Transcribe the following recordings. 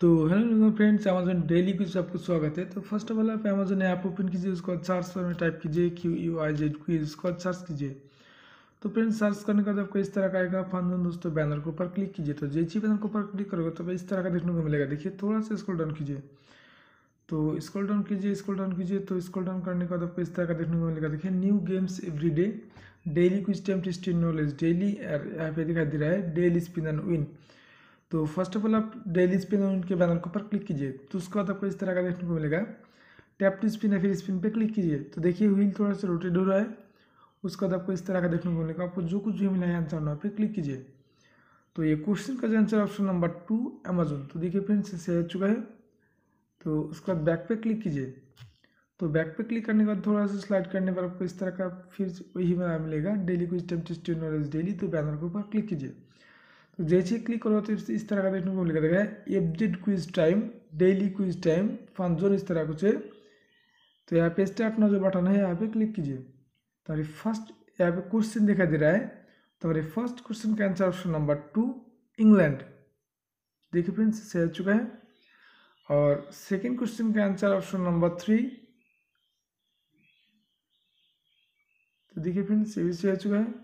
तो hello friends Amazon daily कुछ आपको स्वागत है तो फर्स्ट ऑफ ऑल आप अमेजोन ऐप ओपन कीजिए उसको सर्च में टाइप कीजिए Q U I Z Q उसको सर्च अच्छा कीजिए तो फ्रेंड्स सर्च करने का आपको इस तरह का आएगा फन दोस्तों बैनर के ऊपर क्लिक कीजिए तो जे जैसे बैनर के ऊपर क्लिक करोगे तो इस तरह का देखने को मिलेगा देखिए थोड़ा सा स्क्रोल डाउन कीजिए तो स्क्रोल डाउन कीजिए स्क्रोल डाउन कीजिए तो स्क्रोल डाउन करने का आपको इस तरह का देखने को मिलेगा देखिए new games every day daily कुछ टेम्प नॉलेज डेली यहाँ पे दिखाई दे रहा है डेली स्पिन एंड विन तो फर्स्ट ऑफ ऑल आप डेली स्पिन और उनके बैनर के ऊपर क्लिक कीजिए तो उसके बाद आपको इस तरह का देखने को मिलेगा टैप टू स्पिन है फिर स्पिन पे क्लिक कीजिए तो देखिए व्हील थोड़ा सा रोटेट हो रहा है उसके बाद आपको इस तरह का देखने को मिलेगा आपको जो कुछ भी मिला है आंसर वहाँ पर क्लिक कीजिए तो ये क्वेश्चन का जो answer option number two Amazon तो देखिए फ्रेंड्स से हो चुका है तो उसके बाद बैक पे क्लिक कीजिए तो बैक पे क्लिक करने के बाद थोड़ा सा स्लाइड करने पर आपको इस तरह का फिर वही मिलेगा डेली कुछ टाइम नॉलेज डेली तो बैनर के ऊपर क्लिक कीजिए जैसे ही क्लिक करो तो इस तरह का देखने को मिलेगा देखा F quiz time daily quiz time Funzone इस तरह कुछ है तो यहाँ पे स्टार्ट ना जो बटन है यहाँ पे क्लिक कीजिए तो हमारे फर्स्ट यहाँ पे क्वेश्चन दिखाई दे रहा है तो हमारे फर्स्ट क्वेश्चन का answer option number two England देखिए फ्रेंड्स से आ चुका है और सेकेंड क्वेश्चन का आंसर ऑप्शन नंबर थ्री तो देखिए फ्रेंड्स ये भी सही आ चुका है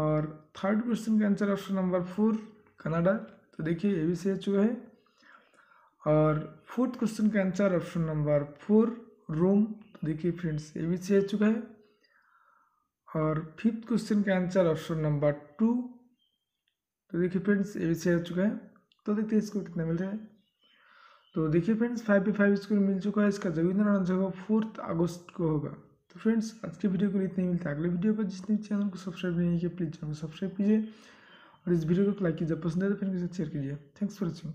और थर्ड क्वेश्चन का answer option number four Canada तो देखिए ए बी सही चुका है और फोर्थ क्वेश्चन का answer option number four Rome तो देखिए फ्रेंड्स ए बी सही चुका है और फिफ्थ क्वेश्चन का आंसर ऑप्शन नंबर टू तो देखिए फ्रेंड्स ए बी सी आ चुका है तो देखते हैं इसको कितना मिल रहा है तो देखिए फ्रेंड्स फाइव पे फाइव स्कूल मिल चुका है इसका जमींद्र आंसर होगा फोर्थ अगस्त को होगा तो फ्रेंड्स आज के वीडियो को इतने मिलते हैं अगले वीडियो पर जिसने चैनल को सब्सक्राइब नहीं किया प्लीज़ चैनल को सब्सक्राइब कीजिए और इस वीडियो को लाइक कीजिए पसंद आए तो फिर मेरे शेयर कीजिए थैंक्स फॉर वॉचिंग